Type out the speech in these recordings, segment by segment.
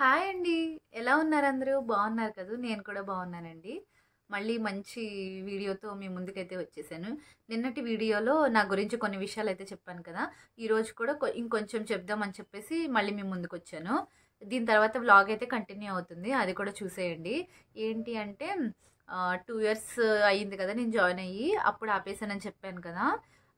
hi అండి ఎలా ఉన్నారు అందరూ బాగున్నారు కదా నేను కూడా బాగున్నానండి మళ్ళీ మంచి వీడియోతో మీ ముందుకైతే వచ్చేసాను నిన్నటి వీడియోలో నా గురించి కొన్ని విషయాలు అయితే చెప్పాను కదా ఈరోజు కూడా ఇంకొంచెం చెప్దామని చెప్పేసి మళ్ళీ మీ ముందుకు వచ్చాను దీని తర్వాత బ్లాగ్ అయితే కంటిన్యూ అవుతుంది అది కూడా చూసేయండి ఏంటి అంటే టూ ఇయర్స్ అయ్యింది కదా నేను జాయిన్ అయ్యి అప్పుడు ఆపేసానని చెప్పాను కదా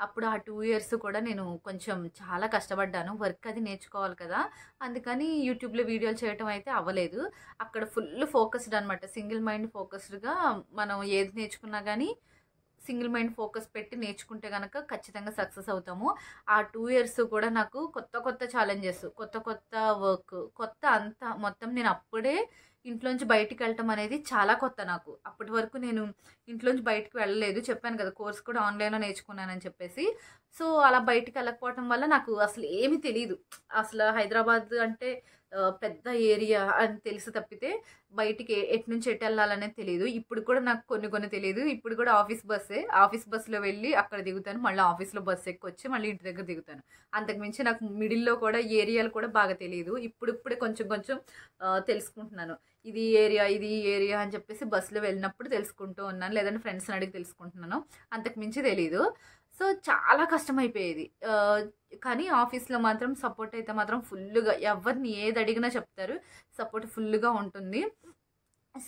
అప్పుడు ఆ టూ ఇయర్స్ కూడా నేను కొంచెం చాలా కష్టపడ్డాను వర్క్ అది నేర్చుకోవాలి కదా అందుకని యూట్యూబ్లో వీడియోలు చేయటం అయితే అవ్వలేదు అక్కడ ఫుల్ ఫోకస్డ్ అనమాట సింగిల్ మైండ్ ఫోకస్డ్గా మనం ఏది నేర్చుకున్నా కానీ సింగిల్ మైండ్ ఫోకస్ పెట్టి నేర్చుకుంటే కనుక ఖచ్చితంగా సక్సెస్ అవుతాము ఆ టూ ఇయర్స్ కూడా నాకు కొత్త కొత్త ఛాలెంజెస్ కొత్త కొత్త వర్క్ కొత్త అంతా మొత్తం నేను అప్పుడే ఇంట్లోంచి బయటికి వెళ్ళటం అనేది చాలా కొత్త నాకు అప్పటి వరకు నేను ఇంట్లోంచి బయటకు వెళ్ళలేదు చెప్పాను కదా కోర్స్ కూడా ఆన్లైన్లో నేర్చుకున్నానని చెప్పేసి సో అలా బయటికి వెళ్ళకపోవటం వల్ల నాకు అసలు ఏమీ తెలియదు అసలు హైదరాబాద్ అంటే పెద్ద ఏరియా అని తెలిసి తప్పితే బయటికి ఎటు నుంచి ఎటు వెళ్ళాలనేది తెలియదు ఇప్పుడు కూడా నాకు కొన్ని కొన్ని తెలియదు ఇప్పుడు కూడా ఆఫీస్ బస్సే ఆఫీస్ బస్సులో వెళ్ళి అక్కడ దిగుతాను మళ్ళీ ఆఫీస్లో బస్సు ఎక్కొచ్చి మళ్ళీ ఇంటి దగ్గర దిగుతాను అంతకుమించి నాకు మిడిల్లో కూడా ఏరియాలు కూడా బాగా తెలియదు ఇప్పుడు ఇప్పుడే కొంచెం కొంచెం తెలుసుకుంటున్నాను ఇది ఏరియా ఇది ఏరియా అని చెప్పేసి బస్సులో వెళ్ళినప్పుడు తెలుసుకుంటూ ఉన్నాను లేదంటే ఫ్రెండ్స్ని అడిగి తెలుసుకుంటున్నాను అంతకు మించి తెలీదు సో చాలా కష్టమైపోయేది కానీ ఆఫీస్లో మాత్రం సపోర్ట్ అయితే మాత్రం ఫుల్గా ఎవరిని ఏది అడిగినా చెప్తారు సపోర్ట్ ఫుల్గా ఉంటుంది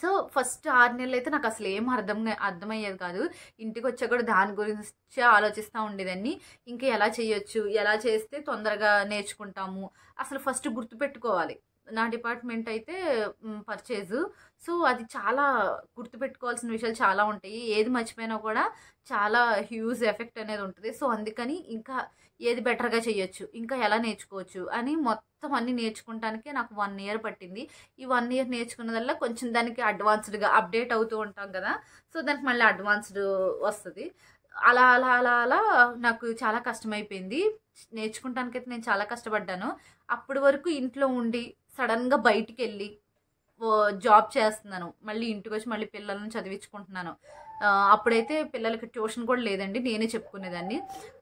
సో ఫస్ట్ ఆరు నెలలు అయితే నాకు అసలు ఏం అర్థం అర్థమయ్యేది కాదు ఇంటికి వచ్చా కూడా దాని గురించి ఆలోచిస్తూ ఉండేదాన్ని ఇంకా ఎలా చేయొచ్చు ఎలా చేస్తే తొందరగా నేర్చుకుంటాము అసలు ఫస్ట్ గుర్తుపెట్టుకోవాలి నా డిపార్ట్మెంట్ అయితే పర్చేజ్ సో అది చాలా గుర్తుపెట్టుకోవాల్సిన విషయాలు చాలా ఉంటాయి ఏది మర్చిపోయినా కూడా చాలా హ్యూజ్ ఎఫెక్ట్ అనేది ఉంటుంది సో అందుకని ఇంకా ఏది బెటర్గా చేయొచ్చు ఇంకా ఎలా నేర్చుకోవచ్చు అని మొత్తం అన్ని నేర్చుకుంటానికే నాకు వన్ ఇయర్ పట్టింది ఈ వన్ ఇయర్ నేర్చుకున్నదల్లా కొంచెం దానికి అడ్వాన్స్డ్గా అప్డేట్ అవుతూ ఉంటాం కదా సో దానికి మళ్ళీ అడ్వాన్స్డ్ వస్తుంది అలా అలా అలా అలా నాకు చాలా కష్టమైపోయింది నేర్చుకుంటానికైతే నేను చాలా కష్టపడ్డాను అప్పటి వరకు ఇంట్లో ఉండి సడన్గా బయటికి వెళ్ళి జాబ్ చేస్తున్నాను మళ్ళీ ఇంటికి వచ్చి మళ్ళీ పిల్లల్ని చదివించుకుంటున్నాను అప్పుడైతే పిల్లలకి ట్యూషన్ కూడా లేదండి నేనే చెప్పుకునేదాన్ని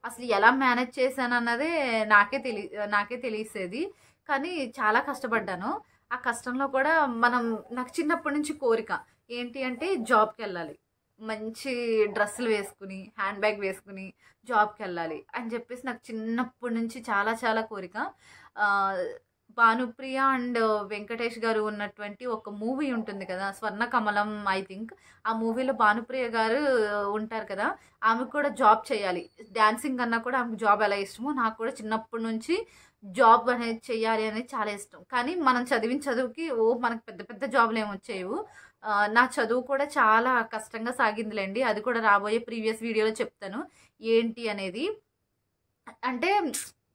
అసలు ఎలా మేనేజ్ చేశాను అన్నదే నాకే తెలి నాకే తెలిసేది కానీ చాలా కష్టపడ్డాను ఆ కష్టంలో కూడా మనం నాకు చిన్నప్పటి నుంచి కోరిక ఏంటి అంటే జాబ్కి వెళ్ళాలి మంచి డ్రెస్సులు వేసుకుని హ్యాండ్ బ్యాగ్ వేసుకుని జాబ్కి వెళ్ళాలి అని చెప్పేసి నాకు చిన్నప్పటి నుంచి చాలా చాలా కోరిక భానుప్రియ అండ్ వెంకటేష్ గారు ఉన్నటువంటి ఒక మూవీ ఉంటుంది కదా స్వర్ణ కమలం ఐ థింక్ ఆ మూవీలో భానుప్రియ గారు ఉంటారు కదా ఆమెకు కూడా జాబ్ చేయాలి డ్యాన్సింగ్ అన్నా కూడా ఆమెకు జాబ్ ఎలా ఇష్టమో నాకు కూడా చిన్నప్పటి నుంచి జాబ్ అనేది చేయాలి అనేది చాలా ఇష్టం కానీ మనం చదివిన చదువుకి ఓ మనకు పెద్ద పెద్ద జాబ్లు ఏమి వచ్చేవు నా చదువు కూడా చాలా కష్టంగా సాగిందిలేండి అది కూడా రాబోయే ప్రీవియస్ వీడియోలో చెప్తాను ఏంటి అనేది అంటే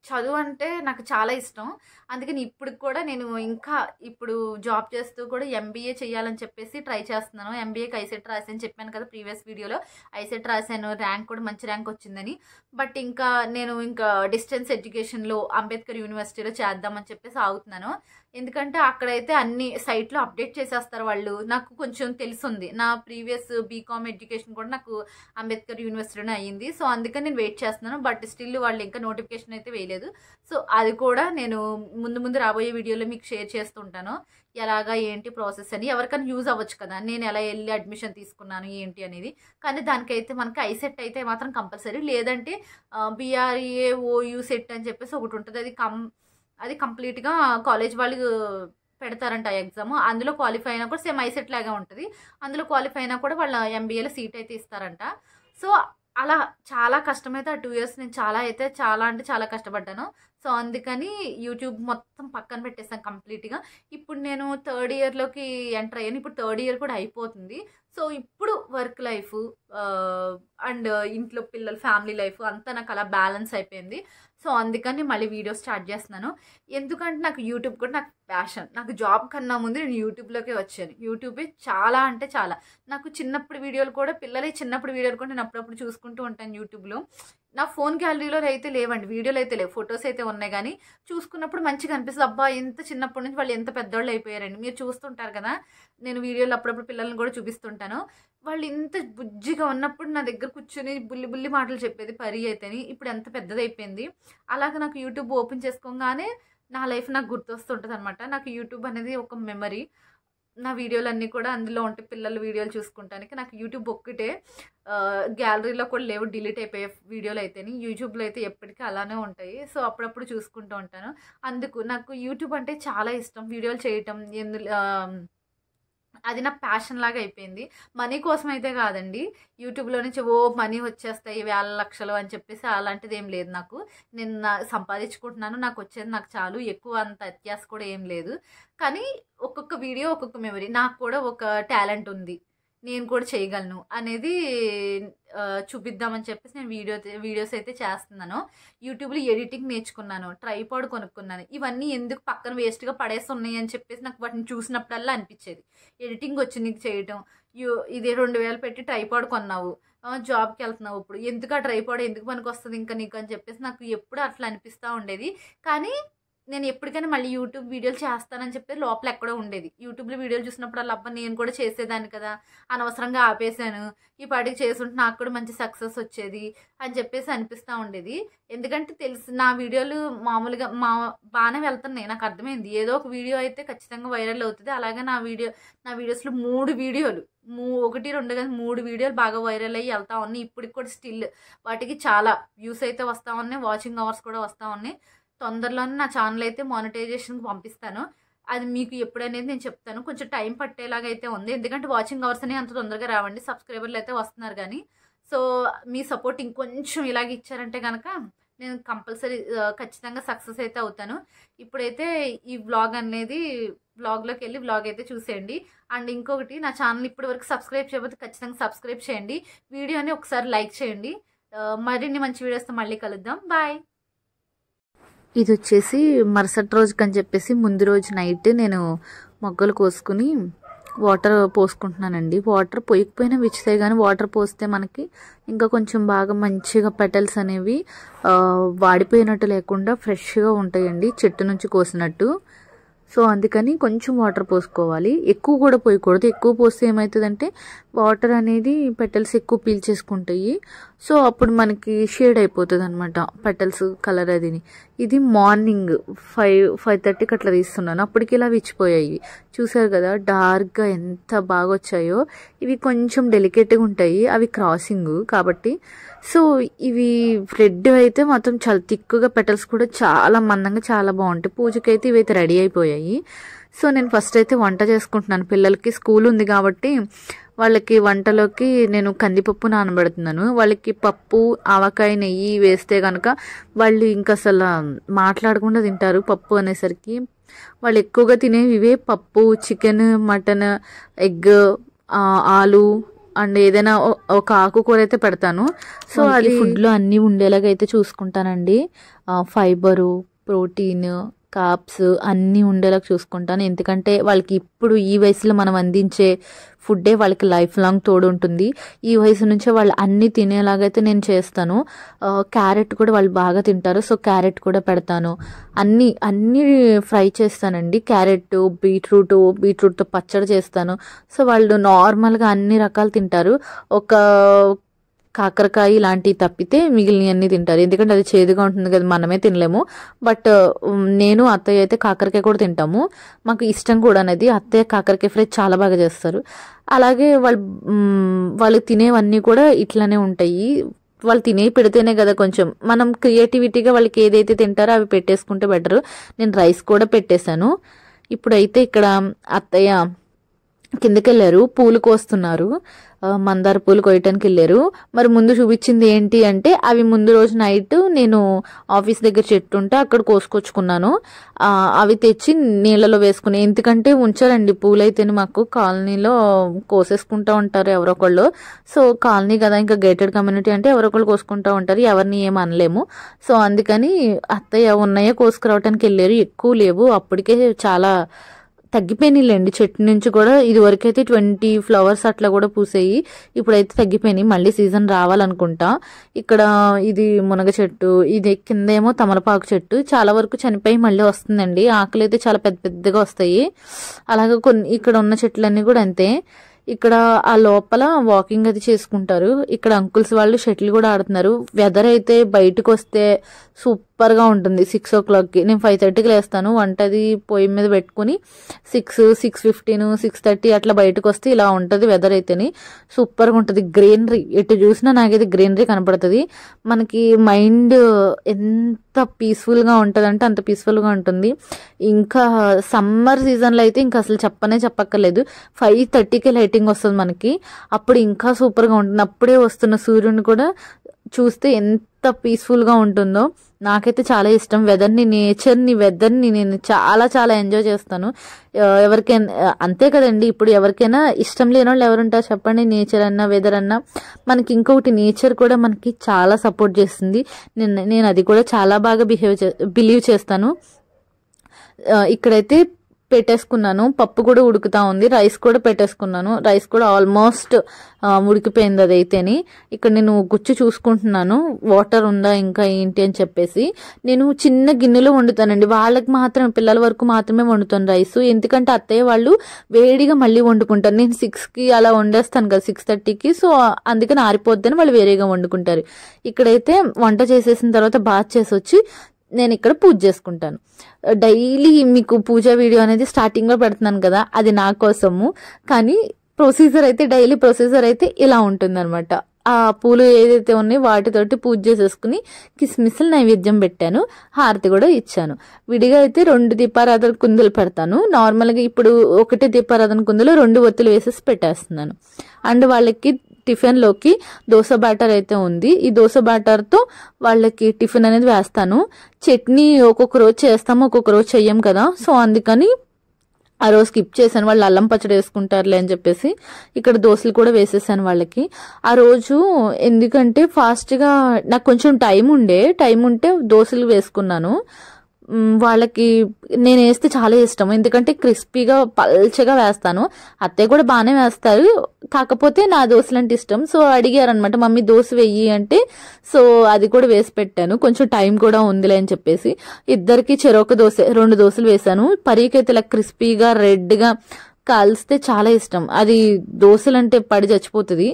చదువు అంటే నాకు చాలా ఇష్టం అందుకని ఇప్పుడు కూడా నేను ఇంకా ఇప్పుడు జాబ్ చేస్తూ కూడా ఎంబీఏ చేయాలని చెప్పేసి ట్రై చేస్తున్నాను ఎంబీఏకి ఐసెట్ రాసాను చెప్పాను కదా ప్రీవియస్ వీడియోలో ఐసెట్ రాశాను ర్యాంక్ కూడా మంచి ర్యాంక్ వచ్చిందని బట్ ఇంకా నేను ఇంకా డిస్టెన్స్ ఎడ్యుకేషన్లో అంబేద్కర్ యూనివర్సిటీలో చేద్దామని చెప్పేసి ఆగుతున్నాను ఎందుకంటే అక్కడైతే అన్ని సైట్లో అప్డేట్ చేసేస్తారు వాళ్ళు నాకు కొంచెం తెలుసుంది నా ప్రీవియస్ బీకామ్ ఎడ్యుకేషన్ కూడా నాకు అంబేద్కర్ యూనివర్సిటీలోనే అయ్యింది సో అందుకని నేను వెయిట్ చేస్తున్నాను బట్ స్టిల్ వాళ్ళు ఇంకా నోటిఫికేషన్ అయితే వేయలేదు సో అది కూడా నేను ముందు ముందు రాబోయే వీడియోలో మీకు షేర్ చేస్తుంటాను ఎలాగా ఏంటి ప్రాసెస్ అని ఎవరికైనా యూజ్ అవ్వచ్చు కదా నేను ఎలా వెళ్ళి అడ్మిషన్ తీసుకున్నాను ఏంటి అనేది కానీ దానికైతే మనకి ఐసెట్ అయితే మాత్రం కంపల్సరీ లేదంటే బీఆర్ఏ ఓయూ సెట్ అని చెప్పేసి ఒకటి ఉంటుంది అది కం అది కంప్లీట్గా కాలేజ్ వాళ్ళు పెడతారంట ఎగ్జామ్ అందులో క్వాలిఫై అయినా కూడా సేమ్ ఐసెట్ లాగా ఉంటుంది అందులో క్వాలిఫై అయినా కూడా వాళ్ళ ఎంబీఏలో సీట్ అయితే ఇస్తారంట సో అలా చాలా కష్టమైతే ఆ టూ ఇయర్స్ నేను చాలా అయితే చాలా అంటే చాలా కష్టపడ్డాను సో అందుకని యూట్యూబ్ మొత్తం పక్కన పెట్టేస్తాను కంప్లీట్గా ఇప్పుడు నేను థర్డ్ ఇయర్లోకి ఎంటర్ అయ్యాను ఇప్పుడు థర్డ్ ఇయర్ కూడా అయిపోతుంది సో ఇప్పుడు వర్క్ లైఫ్ అండ్ ఇంట్లో పిల్లలు ఫ్యామిలీ లైఫ్ అంతా నాకు అలా బ్యాలెన్స్ అయిపోయింది సో అందుకని మళ్ళీ వీడియో స్టార్ట్ చేస్తున్నాను ఎందుకంటే నాకు యూట్యూబ్ కూడా నాకు ప్యాషన్ నాకు జాబ్ కన్నా ముందు నేను యూట్యూబ్లోకే వచ్చాను యూట్యూబే చాలా అంటే చాలా నాకు చిన్నప్పుడు వీడియోలు కూడా పిల్లలే చిన్నప్పుడు వీడియోలు కూడా నేను అప్పుడప్పుడు చూసుకుంటూ ఉంటాను యూట్యూబ్లో నా ఫోన్ గ్యాలరీలో అయితే లేవండి వీడియోలు అయితే లేవు ఫొటోస్ అయితే ఉన్నాయి కానీ చూసుకున్నప్పుడు మంచిగా అనిపిస్తుంది అబ్బా ఎంత చిన్నప్పటి నుంచి వాళ్ళు ఎంత పెద్దోళ్ళు అయిపోయారండి మీరు చూస్తుంటారు కదా నేను వీడియోలు అప్పుడప్పుడు పిల్లల్ని కూడా చూపిస్తుంటాను వాళ్ళు ఇంత బుజ్జిగా ఉన్నప్పుడు నా దగ్గర కూర్చొని బుల్లి బుల్లి మాటలు చెప్పేది పరి అయితేని ఇప్పుడు ఎంత పెద్దదైపోయింది అలాగే నాకు యూట్యూబ్ ఓపెన్ చేసుకోగానే నా లైఫ్ నాకు గుర్తొస్తుంటుంది అనమాట నాకు యూట్యూబ్ అనేది ఒక మెమరీ నా వీడియోలన్నీ కూడా అందులో ఉంటే పిల్లల వీడియోలు చూసుకుంటానికి నాకు యూట్యూబ్ ఒక్కటే గ్యాలరీలో కూడా లేవు డిలీట్ అయిపోయే వీడియోలు అయితే యూట్యూబ్లో అయితే ఎప్పటికీ అలానే ఉంటాయి సో అప్పుడప్పుడు చూసుకుంటూ ఉంటాను అందుకు నాకు యూట్యూబ్ అంటే చాలా ఇష్టం వీడియోలు చేయటం ఎందులో అది నా ప్యాషన్ లాగా అయిపోయింది మనీ కోసం అయితే కాదండి యూట్యూబ్లో నుంచి ఓ మనీ వచ్చేస్తాయి వేల లక్షలు అని చెప్పేసి అలాంటిది ఏం లేదు నాకు నేను సంపాదించుకుంటున్నాను నాకు వచ్చేది నాకు చాలు ఎక్కువ అంత అత్యాస కూడా ఏం లేదు కానీ ఒక్కొక్క వీడియో ఒక్కొక్క మెమరీ నాకు కూడా ఒక టాలెంట్ ఉంది నేను కూడా చేయగలను అనేది చూపిద్దామని చెప్పేసి నేను వీడియో వీడియోస్ అయితే చేస్తున్నాను యూట్యూబ్లో ఎడిటింగ్ నేర్చుకున్నాను ట్రైపాడ్ కొనుక్కున్నాను ఇవన్నీ ఎందుకు పక్కన వేస్ట్గా పడేస్తున్నాయి అని చెప్పేసి నాకు వాటిని చూసినప్పుడల్లా అనిపించేది ఎడిటింగ్ వచ్చి నీకు చేయటం యూ ఇది రెండు వేలు పెట్టి ట్రైపాడ్ కొన్నావు జాబ్కి వెళ్తున్నావు ఇప్పుడు ఎందుకు ఆ ట్రైపాడ్ ఎందుకు పనికి వస్తుంది ఇంకా నీకు అని చెప్పేసి నాకు ఎప్పుడు అట్లా అనిపిస్తూ ఉండేది కానీ నేను ఎప్పటికైనా మళ్ళీ యూట్యూబ్ వీడియోలు చేస్తానని చెప్పి లోపల ఎక్కడో ఉండేది యూట్యూబ్లో వీడియోలు చూసినప్పుడు అలా అబ్బా నేను కూడా చేసేదాన్ని కదా అనవసరంగా ఆపేశాను ఈ పాటికి చేసుంటే నాకు కూడా మంచి సక్సెస్ వచ్చేది అని చెప్పేసి అనిపిస్తూ ఉండేది ఎందుకంటే తెలిసి నా వీడియోలు మామూలుగా మా బాగానే వెళ్తున్నాయి నాకు అర్థమైంది ఏదో ఒక వీడియో అయితే ఖచ్చితంగా వైరల్ అవుతుంది అలాగే నా వీడియో నా వీడియోస్లో మూడు వీడియోలు మూ ఒకటి రెండు కానీ మూడు వీడియోలు బాగా వైరల్ అయ్యి వెళ్తా ఉన్నాయి ఇప్పటికి కూడా స్టిల్ వాటికి చాలా వ్యూస్ అయితే వస్తూ ఉన్నాయి వాచింగ్ అవర్స్ కూడా వస్తూ ఉన్నాయి తొందరలోనే నా ఛానల్ అయితే మానిటైజేషన్కి పంపిస్తాను అది మీకు ఎప్పుడనేది నేను చెప్తాను కొంచెం టైం పట్టేలాగా అయితే ఉంది ఎందుకంటే వాచింగ్ అవర్స్ అని అంత తొందరగా రావండి సబ్స్క్రైబర్లు అయితే వస్తున్నారు కానీ సో మీ సపోర్ట్ ఇంకొంచెం ఇలాగ ఇచ్చారంటే కనుక నేను కంపల్సరీ ఖచ్చితంగా సక్సెస్ అయితే అవుతాను ఇప్పుడైతే ఈ వ్లాగ్ అనేది వ్లాగ్లోకి వెళ్ళి వ్లాగ్ అయితే చూసేయండి అండ్ ఇంకొకటి నా ఛానల్ ఇప్పటి వరకు సబ్స్క్రైబ్ చేయకపోతే ఖచ్చితంగా సబ్స్క్రైబ్ చేయండి వీడియోని ఒకసారి లైక్ చేయండి మరిన్ని మంచి వీడియోస్తో మళ్ళీ కలుద్దాం బాయ్ ఇది వచ్చేసి మరుసటి రోజుకి అని చెప్పేసి ముందు రోజు నైట్ నేను మొగ్గలు కోసుకుని వాటర్ పోసుకుంటున్నానండి వాటర్ పోయకపోయినా విచ్చుతాయి కానీ వాటర్ పోస్తే మనకి ఇంకా కొంచెం బాగా మంచిగా పెటల్స్ అనేవి వాడిపోయినట్టు లేకుండా ఫ్రెష్గా ఉంటాయండి చెట్టు నుంచి కోసినట్టు సో అందుకని కొంచెం వాటర్ పోసుకోవాలి ఎక్కువ కూడా పోయకూడదు ఎక్కువ పోస్తే ఏమవుతుందంటే వాటర్ అనేది పెటల్స్ ఎక్కువ పీల్చేసుకుంటాయి సో అప్పుడు మనకి షేడ్ అయిపోతుంది అనమాట పెటల్స్ కలర్ అదిని ఇది మార్నింగ్ ఫైవ్ ఫైవ్ థర్టీకి అట్లా తీస్తున్నాను అప్పటికి ఇలా విచ్చిపోయాయి చూసారు కదా డార్క్గా ఎంత బాగా వచ్చాయో ఇవి కొంచెం డెలికేట్గా ఉంటాయి అవి క్రాసింగ్ కాబట్టి సో ఇవి రెడ్ అయితే మాత్రం చాలా తిక్కుగా పెటల్స్ కూడా చాలా మందంగా చాలా బాగుంటాయి పూజకైతే ఇవైతే రెడీ అయిపోయాయి సో నేను ఫస్ట్ అయితే వంట చేసుకుంటున్నాను పిల్లలకి స్కూల్ ఉంది కాబట్టి వాళ్ళకి వంటలోకి నేను కందిపప్పు నానబెడుతున్నాను వాళ్ళకి పప్పు ఆవకాయ నెయ్యి వేస్తే కనుక వాళ్ళు ఇంకా అసలు మాట్లాడకుండా తింటారు పప్పు అనేసరికి వాళ్ళు ఎక్కువగా తినేవి ఇవే పప్పు చికెన్ మటన్ ఎగ్ ఆలు అండ్ ఏదైనా ఒక ఆకుకూర అయితే పెడతాను సో అది ఫుడ్లో అన్నీ ఉండేలాగా అయితే చూసుకుంటానండి ఫైబరు ప్రోటీన్ కాప్స్ అన్నీ ఉండేలా చూసుకుంటాను ఎందుకంటే వాళ్ళకి ఇప్పుడు ఈ వయసులో మనం అందించే ఫుడ్డే వాళ్ళకి లైఫ్ లాంగ్ తోడు ఉంటుంది ఈ వయసు నుంచే వాళ్ళు అన్నీ తినేలాగైతే నేను చేస్తాను క్యారెట్ కూడా వాళ్ళు బాగా తింటారు సో క్యారెట్ కూడా పెడతాను అన్నీ అన్నీ ఫ్రై చేస్తానండి క్యారెట్ బీట్రూట్ బీట్రూట్తో పచ్చడి చేస్తాను సో వాళ్ళు నార్మల్గా అన్ని రకాలు తింటారు ఒక కాకరకాయ ఇలాంటివి తప్పితే అన్ని తింటారు ఎందుకంటే అది చేదుగా ఉంటుంది కదా మనమే తినలేము బట్ నేను అత్తయ్య అయితే కాకరకాయ కూడా తింటాము మాకు ఇష్టం కూడా అనేది అత్తయ్య కాకరకాయ ఫ్రై చాలా బాగా చేస్తారు అలాగే వాళ్ళు వాళ్ళు తినేవన్నీ కూడా ఇట్లానే ఉంటాయి వాళ్ళు తినేవి పెడితేనే కదా కొంచెం మనం క్రియేటివిటీగా వాళ్ళకి ఏదైతే తింటారో అవి పెట్టేసుకుంటే బెటరు నేను రైస్ కూడా పెట్టేశాను ఇప్పుడైతే ఇక్కడ అత్తయ్య కిందకి వెళ్ళారు పూలు కోస్తున్నారు మందార పూలు కోయటానికి వెళ్ళారు మరి ముందు చూపించింది ఏంటి అంటే అవి ముందు రోజు నైట్ నేను ఆఫీస్ దగ్గర చెట్టు ఉంటే అక్కడ కోసుకొచ్చుకున్నాను అవి తెచ్చి నీళ్ళలో వేసుకుని ఎందుకంటే ఉంచారండి పూలైతేనే మాకు కాలనీలో కోసేసుకుంటూ ఉంటారు ఎవరొకళ్ళు సో కాలనీ కదా ఇంకా గేటెడ్ కమ్యూనిటీ అంటే ఎవరొకళ్ళు కోసుకుంటూ ఉంటారు ఎవరిని ఏం అనలేము సో అందుకని అత్తయ్య ఉన్నాయో కోసుకురావటానికి వెళ్ళారు ఎక్కువ లేవు అప్పటికే చాలా తగ్గిపోయినాయిలేండి చెట్టు నుంచి కూడా ఇది వరకైతే ట్వంటీ ఫ్లవర్స్ అట్లా కూడా పూసేయి ఇప్పుడైతే తగ్గిపోయినాయి మళ్ళీ సీజన్ రావాలనుకుంటా ఇక్కడ ఇది మునగ చెట్టు ఇది కిందేమో తమలపాకు చెట్టు చాలా వరకు చనిపోయి మళ్ళీ వస్తుందండి ఆకులు అయితే చాలా పెద్ద పెద్దగా వస్తాయి అలాగే కొన్ని ఇక్కడ ఉన్న చెట్లన్నీ కూడా అంతే ఇక్కడ ఆ లోపల వాకింగ్ అది చేసుకుంటారు ఇక్కడ అంకుల్స్ వాళ్ళు షటిల్ కూడా ఆడుతున్నారు వెదర్ అయితే బయటకు వస్తే సూపర్గా ఉంటుంది సిక్స్ ఓ క్లాక్కి నేను ఫైవ్ థర్టీకి లేస్తాను వంట అది పొయ్యి మీద పెట్టుకుని six six fifteen six thirty అట్లా బయటకు వస్తే ఇలా ఉంటుంది వెదర్ అయితేని సూపర్గా ఉంటుంది గ్రీనరీ ఎటు చూసినా నాకైతే గ్రీనరీ కనపడుతుంది మనకి మైండ్ ఎంత పీస్ఫుల్గా ఉంటుందంటే అంత పీస్ఫుల్గా ఉంటుంది ఇంకా సమ్మర్ సీజన్లో అయితే ఇంకా అసలు చెప్పనే చెప్పక్కర్లేదు ఫైవ్ థర్టీకి లైటింగ్ సెట్టింగ్ వస్తుంది మనకి అప్పుడు ఇంకా సూపర్గా ఉంటుంది అప్పుడే వస్తున్న సూర్యుడిని కూడా చూస్తే ఎంత పీస్ఫుల్గా ఉంటుందో నాకైతే చాలా ఇష్టం వెదర్ని నేచర్ని వెదర్ని నేను చాలా చాలా ఎంజాయ్ చేస్తాను ఎవరికైనా అంతే కదండి ఇప్పుడు ఎవరికైనా ఇష్టం లేని వాళ్ళు ఎవరుంటారు చెప్పండి నేచర్ అన్నా వెదర్ అన్నా మనకి ఇంకొకటి నేచర్ కూడా మనకి చాలా సపోర్ట్ చేస్తుంది నేను నేను అది కూడా చాలా బాగా బిహేవ్ చే బిలీవ్ చేస్తాను ఇక్కడైతే పెట్టేసుకున్నాను పప్పు కూడా ఉడుకుతా ఉంది రైస్ కూడా పెట్టేసుకున్నాను రైస్ కూడా ఆల్మోస్ట్ ఉడికిపోయింది అది అయితే ఇక్కడ నేను గుచ్చి చూసుకుంటున్నాను వాటర్ ఉందా ఇంకా ఏంటి అని చెప్పేసి నేను చిన్న గిన్నెలో వండుతానండి వాళ్ళకి మాత్రం పిల్లల వరకు మాత్రమే వండుతాను రైస్ ఎందుకంటే అత్తయ్య వాళ్ళు వేడిగా మళ్ళీ వండుకుంటారు నేను సిక్స్కి అలా వండేస్తాను కదా సిక్స్ థర్టీకి సో అందుకని ఆరిపోద్దని వాళ్ళు వేరేగా వండుకుంటారు ఇక్కడైతే వంట చేసేసిన తర్వాత బాత్ చేసి వచ్చి నేను ఇక్కడ పూజ చేసుకుంటాను డైలీ మీకు పూజ వీడియో అనేది స్టార్టింగ్లో పెడుతున్నాను కదా అది నా కోసము కానీ ప్రొసీజర్ అయితే డైలీ ప్రొసీజర్ అయితే ఇలా ఉంటుందన్నమాట ఆ పూలు ఏదైతే ఉన్నాయో వాటితోటి పూజ చేసేసుకుని కిస్మిస్లు నైవేద్యం పెట్టాను హారతి కూడా ఇచ్చాను విడిగా అయితే రెండు దీపారాధన కుందులు పెడతాను నార్మల్గా ఇప్పుడు ఒకటే దీపారాధన కుందలు రెండు ఒత్తులు వేసేసి పెట్టేస్తున్నాను అండ్ వాళ్ళకి టిఫిన్లోకి దోశ బ్యాటర్ అయితే ఉంది ఈ దోశ తో వాళ్ళకి టిఫిన్ అనేది వేస్తాను చట్నీ ఒక్కొక్క రోజు చేస్తాము ఒక్కొక్క రోజు చెయ్యం కదా సో అందుకని ఆ రోజు స్కిప్ చేశాను వాళ్ళు అల్లం పచ్చడి వేసుకుంటారులే అని చెప్పేసి ఇక్కడ దోశలు కూడా వేసేసాను వాళ్ళకి ఆ రోజు ఎందుకంటే ఫాస్ట్గా నాకు కొంచెం టైం ఉండే టైం ఉంటే దోశలు వేసుకున్నాను వాళ్ళకి నేను వేస్తే చాలా ఇష్టం ఎందుకంటే క్రిస్పీగా పల్చగా వేస్తాను అత్తయ్య కూడా బాగానే వేస్తారు కాకపోతే నా దోశలు అంటే ఇష్టం సో అడిగారనమాట మమ్మీ దోశ వెయ్యి అంటే సో అది కూడా వేసి పెట్టాను కొంచెం టైం కూడా ఉందిలే అని చెప్పేసి ఇద్దరికి చెరొక దోశ రెండు దోశలు వేశాను పరీకి అయితే ఇలా క్రిస్పీగా రెడ్గా కాల్స్తే చాలా ఇష్టం అది దోశలంటే పడి చచ్చిపోతుంది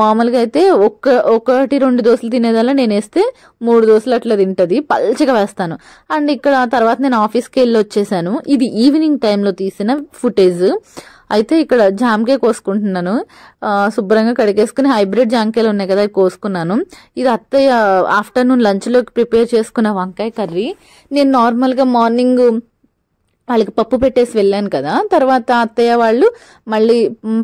మామూలుగా అయితే ఒక్క ఒకటి రెండు దోశలు తినేదాల్లో నేను వేస్తే మూడు దోశలు అట్లా తింటుంది పల్చగా వేస్తాను అండ్ ఇక్కడ తర్వాత నేను ఆఫీస్కి వెళ్ళి వచ్చేసాను ఇది ఈవినింగ్ టైంలో తీసిన ఫుటేజ్ అయితే ఇక్కడ జామకాయ కోసుకుంటున్నాను శుభ్రంగా కడిగేసుకుని హైబ్రిడ్ జామకాయలు ఉన్నాయి కదా కోసుకున్నాను ఇది అత్తయ్య ఆఫ్టర్నూన్ లంచ్లోకి ప్రిపేర్ చేసుకున్న వంకాయ కర్రీ నేను నార్మల్గా మార్నింగ్ వాళ్ళకి పప్పు పెట్టేసి వెళ్ళాను కదా తర్వాత అత్తయ్య వాళ్ళు మళ్ళీ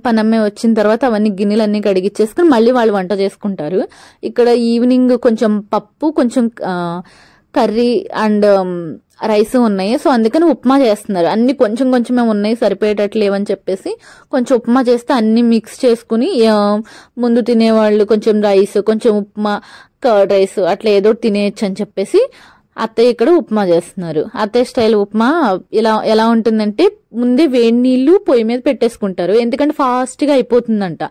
పనమ్మే వచ్చిన తర్వాత అవన్నీ గిన్నెలన్నీ కడిగిచ్చేసుకుని మళ్ళీ వాళ్ళు వంట చేసుకుంటారు ఇక్కడ ఈవినింగ్ కొంచెం పప్పు కొంచెం కర్రీ అండ్ రైస్ ఉన్నాయి సో అందుకని ఉప్మా చేస్తున్నారు అన్ని కొంచెం కొంచెమే ఉన్నాయి సరిపోయేటట్లేవని చెప్పేసి కొంచెం ఉప్మా చేస్తే అన్ని మిక్స్ చేసుకుని ముందు తినేవాళ్ళు కొంచెం రైస్ కొంచెం ఉప్మా కర్డ్ రైస్ అట్లా ఏదో తినేయచ్చు అని చెప్పేసి అత్తయ్య ఇక్కడ ఉప్మా చేస్తున్నారు అత్తయ్య స్టైల్ ఉప్మా ఇలా ఎలా ఉంటుందంటే ముందే వేడి నీళ్ళు పొయ్యి మీద పెట్టేసుకుంటారు ఎందుకంటే ఫాస్ట్గా అయిపోతుందంట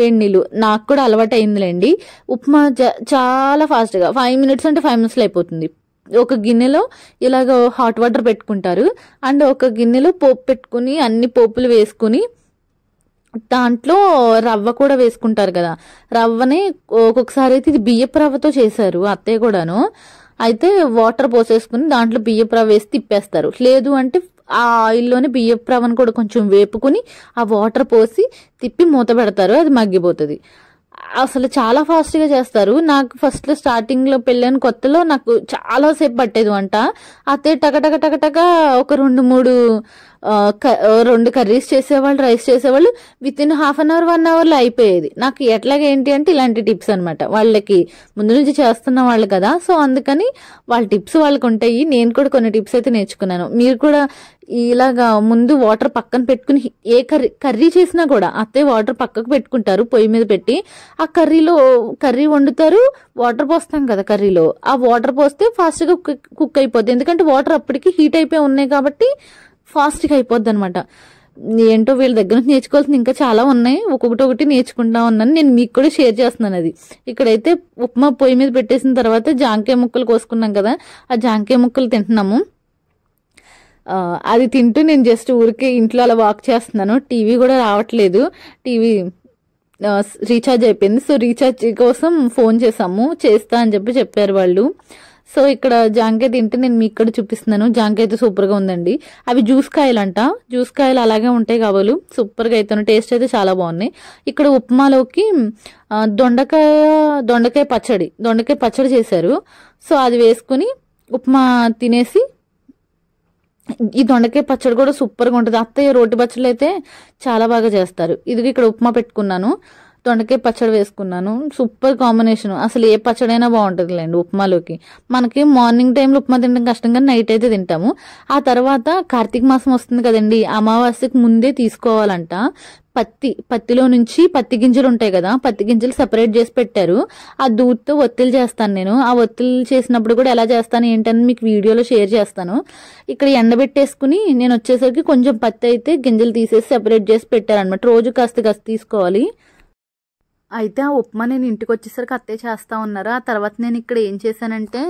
వేడి నీళ్ళు నాకు కూడా అలవాటు అయిందిలేండి ఉప్మా చాలా ఫాస్ట్గా ఫైవ్ మినిట్స్ అంటే ఫైవ్ మినిట్స్లో అయిపోతుంది ఒక గిన్నెలో ఇలాగ హాట్ వాటర్ పెట్టుకుంటారు అండ్ ఒక గిన్నెలో పోపు పెట్టుకుని అన్ని పోపులు వేసుకుని దాంట్లో రవ్వ కూడా వేసుకుంటారు కదా రవ్వని ఒక్కొక్కసారి అయితే ఇది బియ్యపు రవ్వతో చేశారు అత్తయ్య కూడాను అయితే వాటర్ పోసేసుకుని దాంట్లో బియ్యపు వేసి తిప్పేస్తారు లేదు అంటే ఆ ఆయిల్లోనే బియ్యపు కూడా కొంచెం వేపుకుని ఆ వాటర్ పోసి తిప్పి మూత పెడతారు అది మగ్గిపోతుంది అసలు చాలా ఫాస్ట్గా చేస్తారు నాకు ఫస్ట్లో స్టార్టింగ్లో పెళ్ళైన కొత్తలో నాకు చాలాసేపు పట్టేది వంట అతే టకటక టకటక ఒక రెండు మూడు రెండు కర్రీస్ చేసేవాళ్ళు రైస్ చేసేవాళ్ళు with in half an hour one అవర్లో అయిపోయేది నాకు ఎట్లాగేంటి అంటే ఇలాంటి టిప్స్ అనమాట వాళ్ళకి ముందు నుంచి చేస్తున్న వాళ్ళు కదా సో అందుకని వాళ్ళ టిప్స్ వాళ్ళకు ఉంటాయి నేను కూడా కొన్ని టిప్స్ అయితే నేర్చుకున్నాను మీరు కూడా ఇలాగా ముందు వాటర్ పక్కన పెట్టుకుని ఏ కర్రీ కర్రీ చేసినా కూడా అత్తే వాటర్ పక్కకు పెట్టుకుంటారు పొయ్యి మీద పెట్టి ఆ కర్రీలో కర్రీ వండుతారు వాటర్ పోస్తాం కదా కర్రీలో ఆ వాటర్ పోస్తే ఫాస్ట్గా కుక్ అయిపోతుంది ఎందుకంటే వాటర్ అప్పటికి హీట్ అయిపోయి ఉన్నాయి కాబట్టి ఫాస్ట్గా అయిపోద్ది అనమాట ఏంటో వీళ్ళ దగ్గర నుంచి నేర్చుకోవాల్సింది ఇంకా చాలా ఉన్నాయి ఒక్కొక్కటి ఒకటి నేర్చుకుంటా ఉన్నాను నేను మీకు కూడా షేర్ చేస్తున్నాను అది ఇక్కడైతే ఉప్మా పొయ్యి మీద పెట్టేసిన తర్వాత జాంకాయ ముక్కలు కోసుకున్నాం కదా ఆ జాంకాయ ముక్కలు తింటున్నాము అది తింటూ నేను జస్ట్ ఊరికే ఇంట్లో అలా వాక్ చేస్తున్నాను టీవీ కూడా రావట్లేదు టీవీ రీఛార్జ్ అయిపోయింది సో రీఛార్జ్ కోసం ఫోన్ చేసాము చేస్తా అని చెప్పి చెప్పారు వాళ్ళు సో ఇక్కడ జాంకాయ తింటే నేను మీకు ఇక్కడ చూపిస్తున్నాను జాంకాయ అయితే సూపర్గా ఉందండి అవి జ్యూస్ కాయలు అంట జ్యూస్ కాయలు అలాగే ఉంటాయి కావాలి సూపర్గా అయితే టేస్ట్ అయితే చాలా బాగున్నాయి ఇక్కడ ఉప్మాలోకి దొండకాయ దొండకాయ పచ్చడి దొండకాయ పచ్చడి చేశారు సో అది వేసుకుని ఉప్మా తినేసి ఈ దొండకాయ పచ్చడి కూడా సూపర్గా ఉంటుంది అత్తయ్య రోటి పచ్చడి అయితే చాలా బాగా చేస్తారు ఇది ఇక్కడ ఉప్మా పెట్టుకున్నాను దొండకాయ పచ్చడి వేసుకున్నాను సూపర్ కాంబినేషన్ అసలు ఏ పచ్చడైనా లేండి ఉప్మాలోకి మనకి మార్నింగ్ టైంలో ఉప్మా తినడం కష్టంగా నైట్ అయితే తింటాము ఆ తర్వాత కార్తీక మాసం వస్తుంది కదండి అమావాస్యకు ముందే తీసుకోవాలంట పత్తి పత్తిలో నుంచి పత్తి గింజలు ఉంటాయి కదా పత్తి గింజలు సెపరేట్ చేసి పెట్టారు ఆ దూత్తో ఒత్తిలు చేస్తాను నేను ఆ ఒత్తిలు చేసినప్పుడు కూడా ఎలా చేస్తాను ఏంటని మీకు వీడియోలో షేర్ చేస్తాను ఇక్కడ ఎండబెట్టేసుకుని నేను వచ్చేసరికి కొంచెం పత్తి అయితే గింజలు తీసేసి సెపరేట్ చేసి పెట్టారనమాట రోజు కాస్త కాస్త తీసుకోవాలి అయితే ఆ ఉప్మా నేను ఇంటికి వచ్చేసరికి అత్తే చేస్తా ఉన్నారు ఆ తర్వాత నేను ఇక్కడ ఏం చేశానంటే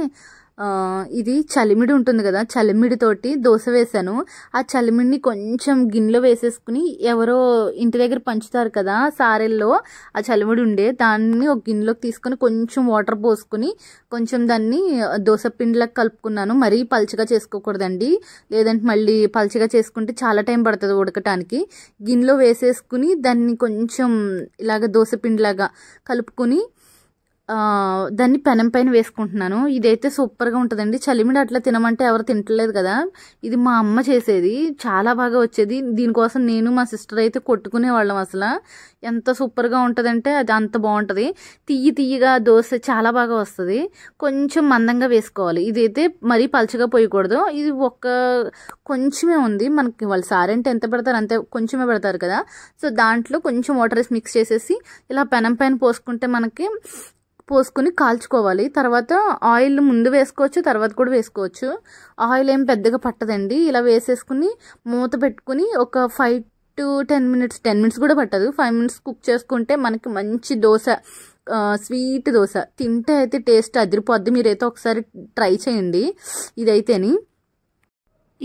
ఇది చలిమిడి ఉంటుంది కదా చలిమిడితోటి దోశ వేశాను ఆ చలిమిడిని కొంచెం గిన్నెలో వేసేసుకుని ఎవరో ఇంటి దగ్గర పంచుతారు కదా సారెల్లో ఆ చలిమిడి ఉండే దాన్ని ఒక గిన్నెలోకి తీసుకొని కొంచెం వాటర్ పోసుకుని కొంచెం దాన్ని దోశ పిండిలకు కలుపుకున్నాను మరీ పల్చగా చేసుకోకూడదండి లేదంటే మళ్ళీ పల్చగా చేసుకుంటే చాలా టైం పడుతుంది ఉడకటానికి గిన్నెలో వేసేసుకుని దాన్ని కొంచెం ఇలాగ దోశ పిండిలాగా కలుపుకుని దాన్ని పెనం పైన వేసుకుంటున్నాను ఇదైతే సూపర్గా ఉంటుందండి చలిమిడి అట్లా తినమంటే ఎవరు తింటలేదు కదా ఇది మా అమ్మ చేసేది చాలా బాగా వచ్చేది దీనికోసం నేను మా సిస్టర్ అయితే కొట్టుకునేవాళ్ళం అసలు ఎంత సూపర్గా ఉంటుందంటే అది అంత బాగుంటుంది తియ్యి తియ్యగా దోశ చాలా బాగా వస్తుంది కొంచెం మందంగా వేసుకోవాలి ఇదైతే మరీ పలచగా పోయకూడదు ఇది ఒక్క కొంచెమే ఉంది మనకి వాళ్ళు సారంటే ఎంత పెడతారు అంతే కొంచెమే పెడతారు కదా సో దాంట్లో కొంచెం వాటర్ వేసి మిక్స్ చేసేసి ఇలా పెనం పైన పోసుకుంటే మనకి పోసుకుని కాల్చుకోవాలి తర్వాత ఆయిల్ ముందు వేసుకోవచ్చు తర్వాత కూడా వేసుకోవచ్చు ఆయిల్ ఏం పెద్దగా పట్టదండి ఇలా వేసేసుకుని మూత పెట్టుకుని ఒక five to ten minutes ten minutes కూడా పట్టదు ఫైవ్ మినిట్స్ కుక్ చేసుకుంటే మనకి మంచి దోశ స్వీట్ దోశ తింటే అయితే టేస్ట్ అదిరిపోద్ది మీరైతే ఒకసారి ట్రై చేయండి ఇదైతేని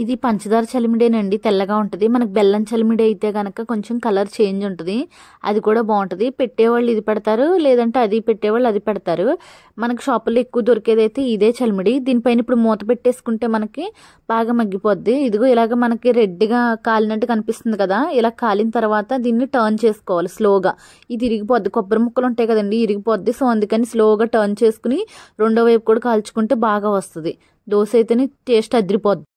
ఇది పంచదార చలిమిడేనండి తెల్లగా ఉంటుంది మనకు బెల్లం చలిమిడి అయితే కనుక కొంచెం కలర్ చేంజ్ ఉంటుంది అది కూడా బాగుంటుంది పెట్టేవాళ్ళు ఇది పెడతారు లేదంటే అది పెట్టేవాళ్ళు అది పెడతారు మనకు షాపుల్లో ఎక్కువ దొరికేదైతే ఇదే చలిమిడి దీనిపైన ఇప్పుడు మూత పెట్టేసుకుంటే మనకి బాగా మగ్గిపోద్ది ఇదిగో ఇలాగ మనకి రెడ్గా కాలినట్టు కనిపిస్తుంది కదా ఇలా కాలిన తర్వాత దీన్ని టర్న్ చేసుకోవాలి స్లోగా ఇది ఇరిగిపోద్ది కొబ్బరి ముక్కలు ఉంటాయి కదండి ఇరిగిపోద్ది సో అందుకని స్లోగా టర్న్ చేసుకుని రెండో వైపు కూడా కాల్చుకుంటే బాగా వస్తుంది దోశ అయితేనే టేస్ట్ అదిరిపోద్ది